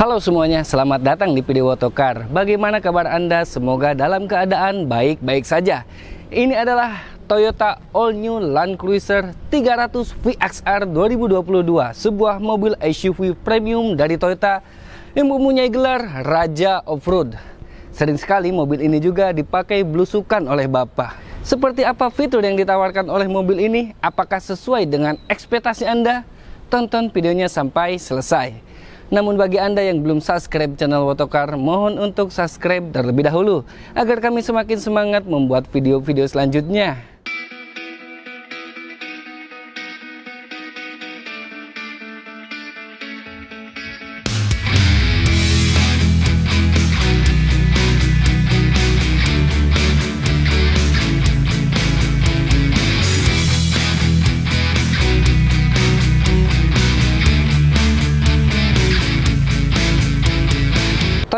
Halo semuanya, selamat datang di video Wotokar. Bagaimana kabar Anda? Semoga dalam keadaan baik-baik saja. Ini adalah Toyota All New Land Cruiser 300 VXR 2022, sebuah mobil SUV premium dari Toyota yang mempunyai gelar Raja Offroad. Sering sekali mobil ini juga dipakai belusukan oleh Bapak. Seperti apa fitur yang ditawarkan oleh mobil ini? Apakah sesuai dengan ekspektasi Anda? Tonton videonya sampai selesai. Namun bagi Anda yang belum subscribe channel Wotokar, mohon untuk subscribe terlebih dahulu agar kami semakin semangat membuat video-video selanjutnya.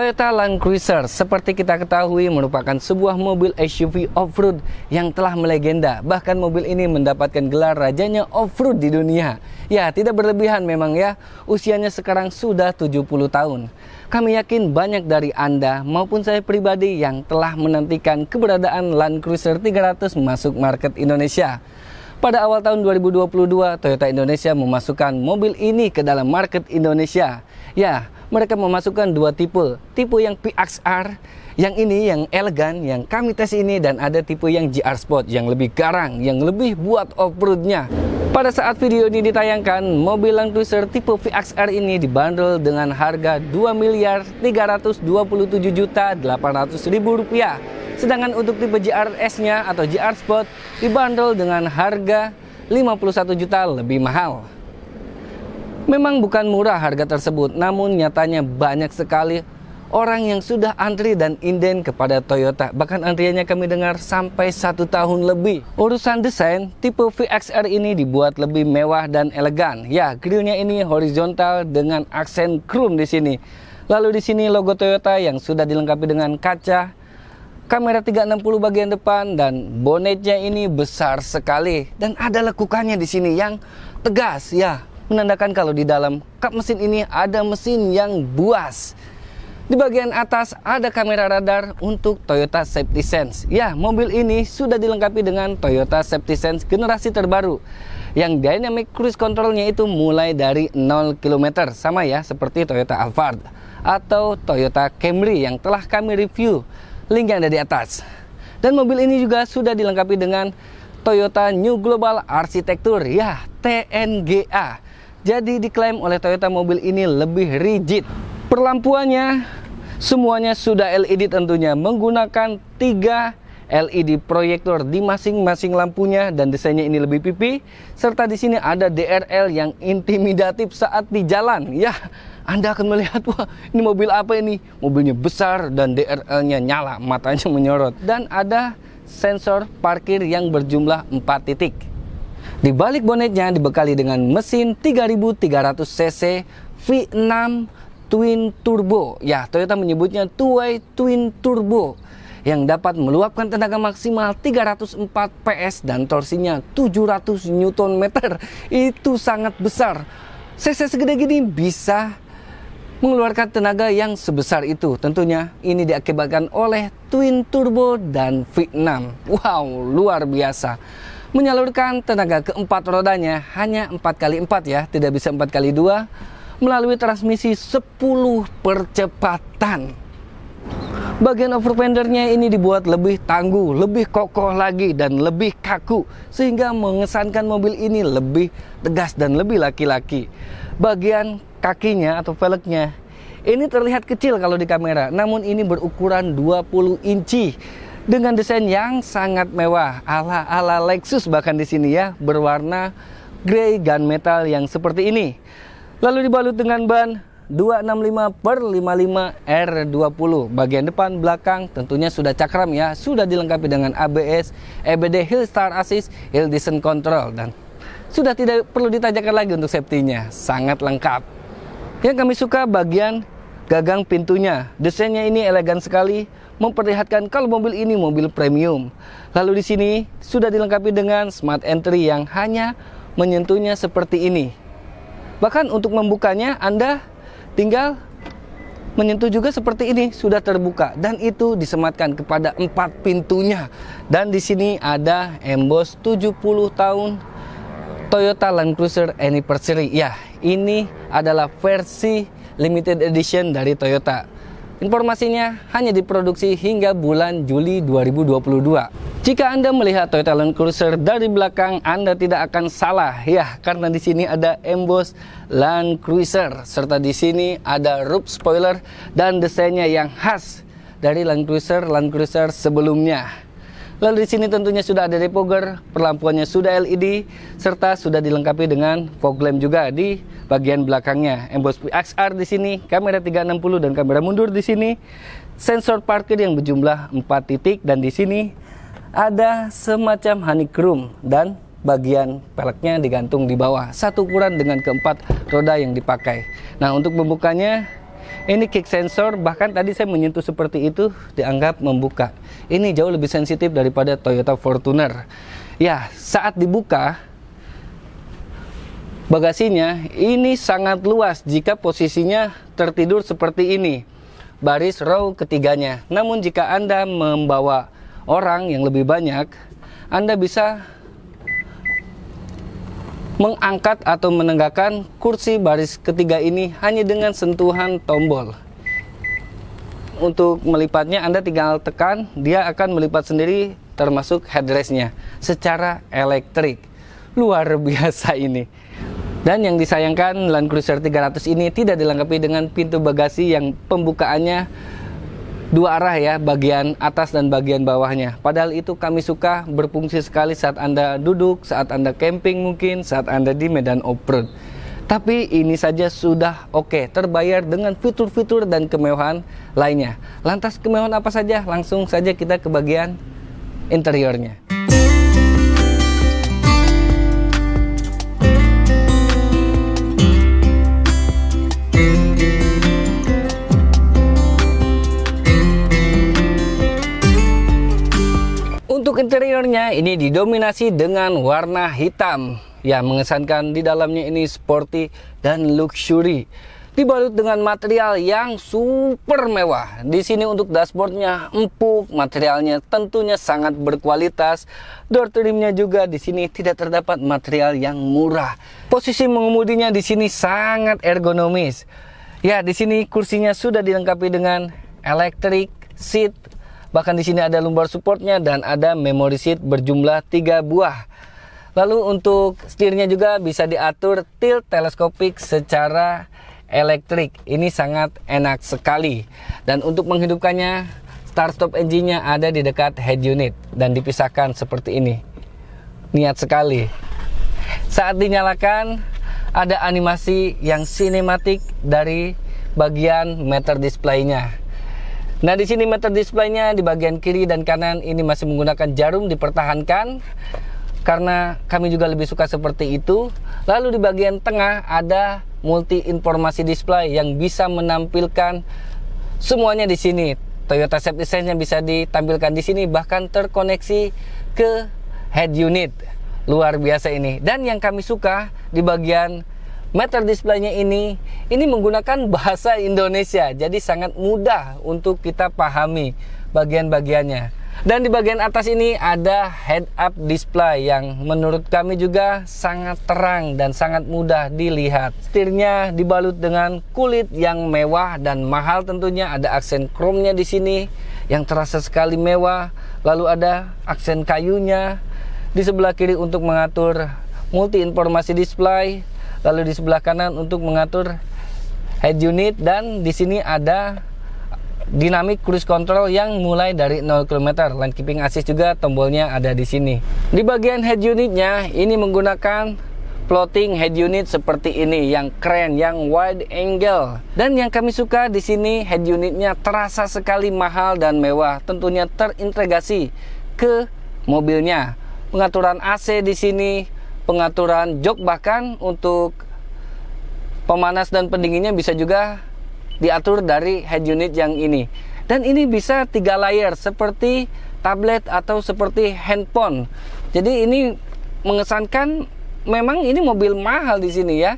Toyota Land Cruiser seperti kita ketahui merupakan sebuah mobil SUV off-road yang telah melegenda. Bahkan mobil ini mendapatkan gelar rajanya off-road di dunia. Ya, tidak berlebihan memang ya. Usianya sekarang sudah 70 tahun. Kami yakin banyak dari Anda maupun saya pribadi yang telah menantikan keberadaan Land Cruiser 300 masuk market Indonesia. Pada awal tahun 2022, Toyota Indonesia memasukkan mobil ini ke dalam market Indonesia. Ya, mereka memasukkan dua tipe. Tipe yang PXR, yang ini yang elegan, yang kami tes ini dan ada tipe yang GR Sport yang lebih garang, yang lebih buat off-roadnya. Pada saat video ini ditayangkan, mobil Land Cruiser tipe VXR ini dibanderol dengan harga 2 miliar 327 juta 800 ribu rupiah. Sedangkan untuk tipe JRS-nya atau GR Sport dibanderol dengan harga 51 juta lebih mahal. Memang bukan murah harga tersebut, namun nyatanya banyak sekali orang yang sudah antri dan inden kepada Toyota. Bahkan antriannya kami dengar sampai satu tahun lebih. Urusan desain, tipe VXR ini dibuat lebih mewah dan elegan. Ya, grillnya ini horizontal dengan aksen chrome di sini. Lalu di sini logo Toyota yang sudah dilengkapi dengan kaca, kamera 360 bagian depan dan bonetnya ini besar sekali dan ada lekukannya di sini yang tegas ya menandakan kalau di dalam kap mesin ini ada mesin yang buas. Di bagian atas ada kamera radar untuk Toyota Safety Sense. Ya, mobil ini sudah dilengkapi dengan Toyota Safety Sense generasi terbaru. Yang dynamic cruise controlnya itu mulai dari 0 km, sama ya seperti Toyota Alphard atau Toyota Camry yang telah kami review. Link yang ada di atas. Dan mobil ini juga sudah dilengkapi dengan Toyota New Global Architecture, ya TNGA jadi diklaim oleh Toyota mobil ini lebih rigid. Perlampuannya semuanya sudah LED tentunya menggunakan tiga LED proyektor di masing-masing lampunya dan desainnya ini lebih pipih serta di sini ada DRL yang intimidatif saat di jalan ya anda akan melihat wah ini mobil apa ini mobilnya besar dan DRL-nya nyala matanya menyorot dan ada sensor parkir yang berjumlah 4 titik di balik bonetnya dibekali dengan mesin 3300 cc V6 twin turbo. Ya, Toyota menyebutnya Tuai twin turbo yang dapat meluapkan tenaga maksimal 304 PS dan torsinya 700 Nm. Itu sangat besar. CC segede gini bisa mengeluarkan tenaga yang sebesar itu. Tentunya ini diakibatkan oleh twin turbo dan V6. Wow, luar biasa menyalurkan tenaga keempat rodanya hanya empat kali empat ya, tidak bisa empat kali dua melalui transmisi 10 percepatan. Bagian overfendernya ini dibuat lebih tangguh, lebih kokoh lagi dan lebih kaku sehingga mengesankan mobil ini lebih tegas dan lebih laki-laki. Bagian kakinya atau velgnya ini terlihat kecil kalau di kamera, namun ini berukuran 20 inci dengan desain yang sangat mewah ala-ala Lexus bahkan di sini ya berwarna grey gunmetal yang seperti ini lalu dibalut dengan ban 265 per 55 R20 bagian depan belakang tentunya sudah cakram ya sudah dilengkapi dengan ABS EBD Hill Star Assist Hill Descent Control dan sudah tidak perlu ditajakan lagi untuk safety-nya sangat lengkap yang kami suka bagian gagang pintunya desainnya ini elegan sekali memperlihatkan kalau mobil ini mobil premium. Lalu di sini sudah dilengkapi dengan smart entry yang hanya menyentuhnya seperti ini. Bahkan untuk membukanya Anda tinggal menyentuh juga seperti ini sudah terbuka dan itu disematkan kepada empat pintunya dan di sini ada emboss 70 tahun Toyota Land Cruiser Anniversary ya ini adalah versi limited edition dari Toyota Informasinya hanya diproduksi hingga bulan Juli 2022. Jika Anda melihat Toyota Land Cruiser dari belakang, Anda tidak akan salah ya, karena di sini ada emboss Land Cruiser serta di sini ada roof spoiler dan desainnya yang khas dari Land Cruiser Land Cruiser sebelumnya. Lalu di sini tentunya sudah ada depogger, perlampuannya sudah LED, serta sudah dilengkapi dengan fog lamp juga di bagian belakangnya. Emboss XR di sini, kamera 360 dan kamera mundur di sini, sensor parkir yang berjumlah 4 titik, dan di sini ada semacam honeycomb dan bagian peleknya digantung di bawah satu ukuran dengan keempat roda yang dipakai nah untuk membukanya ini kick sensor bahkan tadi saya menyentuh seperti itu dianggap membuka ini jauh lebih sensitif daripada Toyota Fortuner. Ya, saat dibuka bagasinya ini sangat luas jika posisinya tertidur seperti ini. Baris row ketiganya. Namun jika Anda membawa orang yang lebih banyak, Anda bisa mengangkat atau menegakkan kursi baris ketiga ini hanya dengan sentuhan tombol untuk melipatnya Anda tinggal tekan, dia akan melipat sendiri termasuk headrestnya secara elektrik. Luar biasa ini. Dan yang disayangkan Land Cruiser 300 ini tidak dilengkapi dengan pintu bagasi yang pembukaannya dua arah ya, bagian atas dan bagian bawahnya. Padahal itu kami suka berfungsi sekali saat Anda duduk, saat Anda camping mungkin, saat Anda di medan off-road. Tapi ini saja sudah oke, okay, terbayar dengan fitur-fitur dan kemewahan lainnya. Lantas kemewahan apa saja? Langsung saja kita ke bagian interiornya. Untuk interiornya ini didominasi dengan warna hitam Ya mengesankan di dalamnya ini sporty dan luxury dibalut dengan material yang super mewah. Di sini untuk dashboardnya empuk, materialnya tentunya sangat berkualitas. Door trimnya juga di sini tidak terdapat material yang murah. Posisi mengemudinya di sini sangat ergonomis. Ya, di sini kursinya sudah dilengkapi dengan electric seat. Bahkan di sini ada lumbar supportnya dan ada memory seat berjumlah tiga buah. Lalu untuk setirnya juga bisa diatur tilt teleskopik secara elektrik. Ini sangat enak sekali. Dan untuk menghidupkannya, start stop engine-nya ada di dekat head unit dan dipisahkan seperti ini. Niat sekali. Saat dinyalakan, ada animasi yang sinematik dari bagian meter display-nya. Nah, di sini meter display-nya di bagian kiri dan kanan ini masih menggunakan jarum dipertahankan karena kami juga lebih suka seperti itu. Lalu di bagian tengah ada multi informasi display yang bisa menampilkan semuanya di sini. Toyota Safety Sense yang bisa ditampilkan di sini bahkan terkoneksi ke head unit. Luar biasa ini. Dan yang kami suka di bagian meter displaynya ini ini menggunakan bahasa Indonesia. Jadi sangat mudah untuk kita pahami bagian-bagiannya. Dan di bagian atas ini ada head-up display yang menurut kami juga sangat terang dan sangat mudah dilihat. Setirnya dibalut dengan kulit yang mewah dan mahal tentunya. Ada aksen chrome-nya di sini yang terasa sekali mewah. Lalu ada aksen kayunya. Di sebelah kiri untuk mengatur multi informasi display. Lalu di sebelah kanan untuk mengatur head unit dan di sini ada dinamik cruise control yang mulai dari 0 km. Lane keeping assist juga tombolnya ada di sini. Di bagian head unitnya ini menggunakan floating head unit seperti ini yang keren, yang wide angle. Dan yang kami suka di sini head unitnya terasa sekali mahal dan mewah, tentunya terintegrasi ke mobilnya. Pengaturan AC di sini, pengaturan jok bahkan untuk pemanas dan pendinginnya bisa juga diatur dari head unit yang ini. Dan ini bisa tiga layar seperti tablet atau seperti handphone. Jadi ini mengesankan memang ini mobil mahal di sini ya.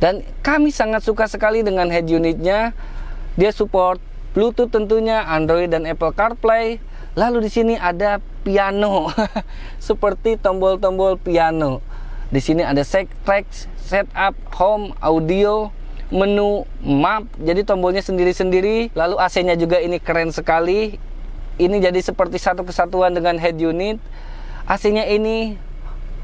Dan kami sangat suka sekali dengan head unitnya. Dia support Bluetooth tentunya, Android dan Apple CarPlay. Lalu di sini ada piano, seperti tombol-tombol piano. Di sini ada set track, setup, home, audio, menu map jadi tombolnya sendiri-sendiri lalu AC-nya juga ini keren sekali ini jadi seperti satu kesatuan dengan head unit AC-nya ini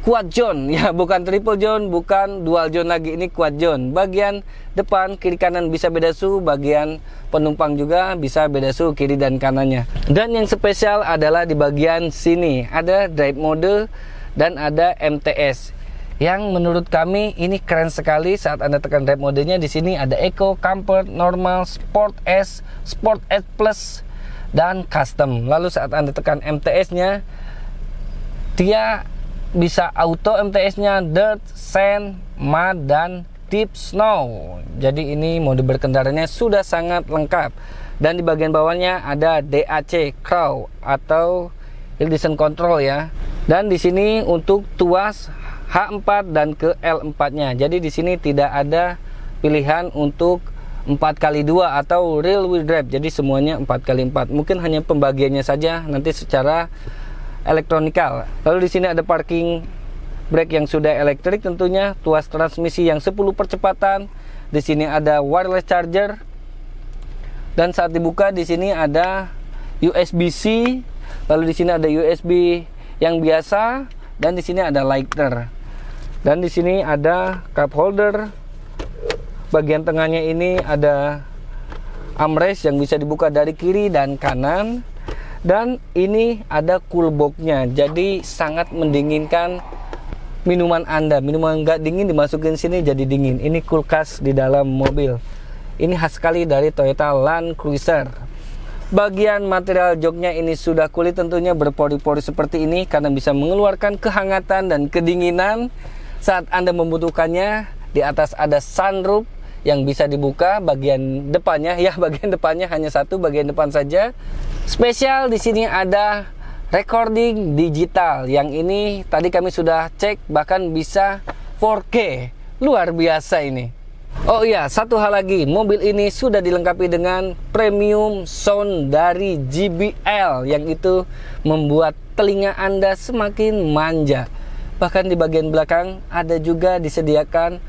quad john ya bukan triple john bukan dual john lagi ini quad john bagian depan kiri kanan bisa beda suhu bagian penumpang juga bisa beda suhu kiri dan kanannya dan yang spesial adalah di bagian sini ada drive mode dan ada MTS yang menurut kami ini keren sekali saat Anda tekan drive modenya di sini ada Eco, Comfort, Normal, Sport S, Sport S Plus dan Custom. Lalu saat Anda tekan MTS-nya dia bisa auto MTS-nya dirt, sand, mud dan deep snow. Jadi ini mode berkendaranya sudah sangat lengkap. Dan di bagian bawahnya ada DAC Crow atau Ignition Control ya. Dan di sini untuk tuas H4 dan ke L4-nya. Jadi di sini tidak ada pilihan untuk 4 kali 2 atau real wheel drive. Jadi semuanya 4 kali 4. Mungkin hanya pembagiannya saja nanti secara elektronikal. Lalu di sini ada parking brake yang sudah elektrik tentunya, tuas transmisi yang 10 percepatan. Di sini ada wireless charger. Dan saat dibuka di sini ada USB-C, lalu di sini ada USB yang biasa dan di sini ada lighter. Dan di sini ada cup holder. Bagian tengahnya ini ada armrest yang bisa dibuka dari kiri dan kanan. Dan ini ada cool box-nya. Jadi sangat mendinginkan minuman Anda. Minuman nggak dingin dimasukin sini jadi dingin. Ini kulkas di dalam mobil. Ini khas sekali dari Toyota Land Cruiser. Bagian material joknya ini sudah kulit tentunya berpori-pori seperti ini karena bisa mengeluarkan kehangatan dan kedinginan saat Anda membutuhkannya. Di atas ada sunroof yang bisa dibuka bagian depannya. Ya, bagian depannya hanya satu bagian depan saja. Spesial di sini ada recording digital. Yang ini tadi kami sudah cek bahkan bisa 4K. Luar biasa ini. Oh iya, satu hal lagi, mobil ini sudah dilengkapi dengan premium sound dari JBL yang itu membuat telinga Anda semakin manja bahkan di bagian belakang ada juga disediakan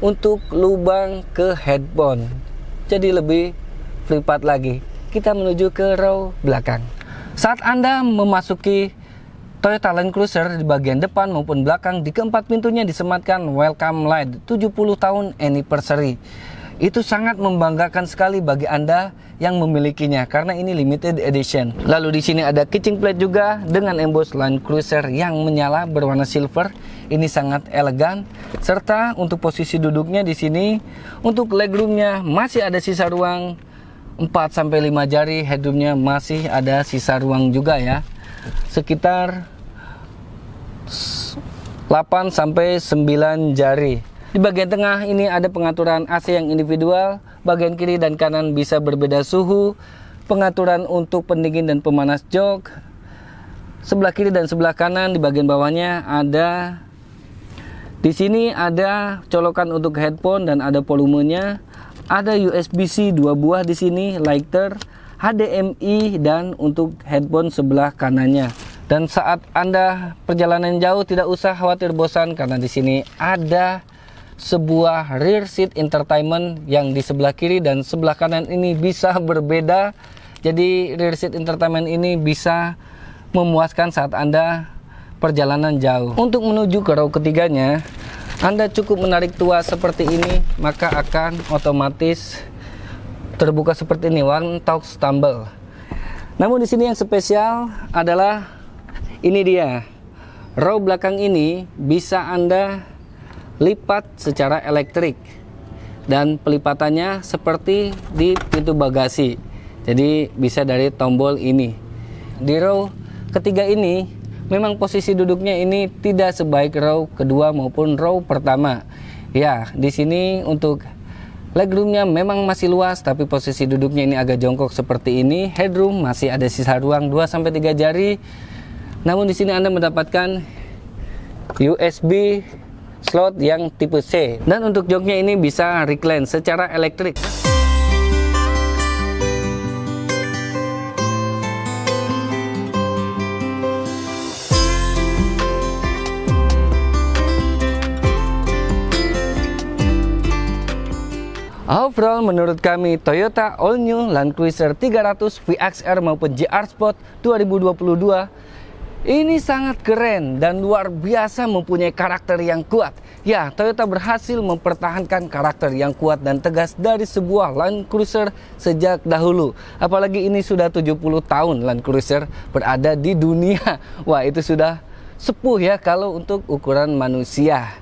untuk lubang ke headphone jadi lebih lipat lagi kita menuju ke row belakang saat Anda memasuki Toyota Land Cruiser di bagian depan maupun belakang di keempat pintunya disematkan welcome light 70 tahun anniversary itu sangat membanggakan sekali bagi Anda yang memilikinya karena ini limited edition. Lalu di sini ada kitchen plate juga dengan emboss Land Cruiser yang menyala berwarna silver. Ini sangat elegan serta untuk posisi duduknya di sini untuk legroomnya masih ada sisa ruang 4 sampai 5 jari, headroomnya masih ada sisa ruang juga ya. Sekitar 8 sampai 9 jari. Di bagian tengah ini ada pengaturan AC yang individual, bagian kiri dan kanan bisa berbeda suhu, pengaturan untuk pendingin dan pemanas jok. Sebelah kiri dan sebelah kanan di bagian bawahnya ada di sini ada colokan untuk headphone dan ada volumenya. Ada USB-C dua buah di sini, lighter, HDMI dan untuk headphone sebelah kanannya. Dan saat Anda perjalanan jauh tidak usah khawatir bosan karena di sini ada sebuah rear seat entertainment yang di sebelah kiri dan sebelah kanan ini bisa berbeda. Jadi rear seat entertainment ini bisa memuaskan saat Anda perjalanan jauh. Untuk menuju ke row ketiganya, Anda cukup menarik tua seperti ini, maka akan otomatis terbuka seperti ini, one talk stumble. Namun di sini yang spesial adalah ini dia. Row belakang ini bisa Anda lipat secara elektrik dan pelipatannya seperti di pintu bagasi jadi bisa dari tombol ini di row ketiga ini memang posisi duduknya ini tidak sebaik row kedua maupun row pertama ya di sini untuk legroomnya memang masih luas tapi posisi duduknya ini agak jongkok seperti ini headroom masih ada sisa ruang 2-3 jari namun di sini Anda mendapatkan USB slot yang tipe C. Dan untuk joknya ini bisa recline secara elektrik. Overall, menurut kami, Toyota All New Land Cruiser 300 VXR maupun GR Sport 2022 ini sangat keren dan luar biasa mempunyai karakter yang kuat. Ya, Toyota berhasil mempertahankan karakter yang kuat dan tegas dari sebuah Land Cruiser sejak dahulu. Apalagi ini sudah 70 tahun Land Cruiser berada di dunia. Wah, itu sudah sepuh ya kalau untuk ukuran manusia.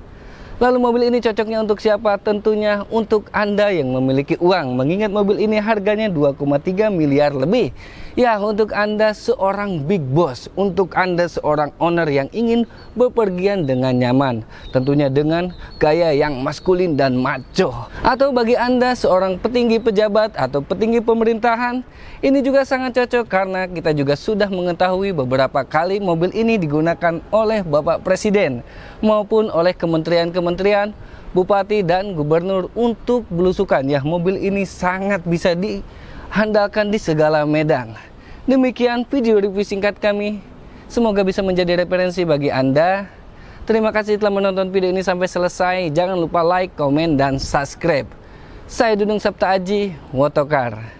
Lalu mobil ini cocoknya untuk siapa? Tentunya untuk Anda yang memiliki uang. Mengingat mobil ini harganya 2,3 miliar lebih. Ya, untuk Anda seorang big boss, untuk Anda seorang owner yang ingin bepergian dengan nyaman, tentunya dengan gaya yang maskulin dan maco. Atau bagi Anda seorang petinggi pejabat atau petinggi pemerintahan, ini juga sangat cocok karena kita juga sudah mengetahui beberapa kali mobil ini digunakan oleh Bapak Presiden maupun oleh kementerian-kementerian kementerian, bupati, dan gubernur untuk belusukan. Ya, mobil ini sangat bisa dihandalkan di segala medan. Demikian video review singkat kami. Semoga bisa menjadi referensi bagi Anda. Terima kasih telah menonton video ini sampai selesai. Jangan lupa like, komen, dan subscribe. Saya Dudung Sabta Aji, Wotokar.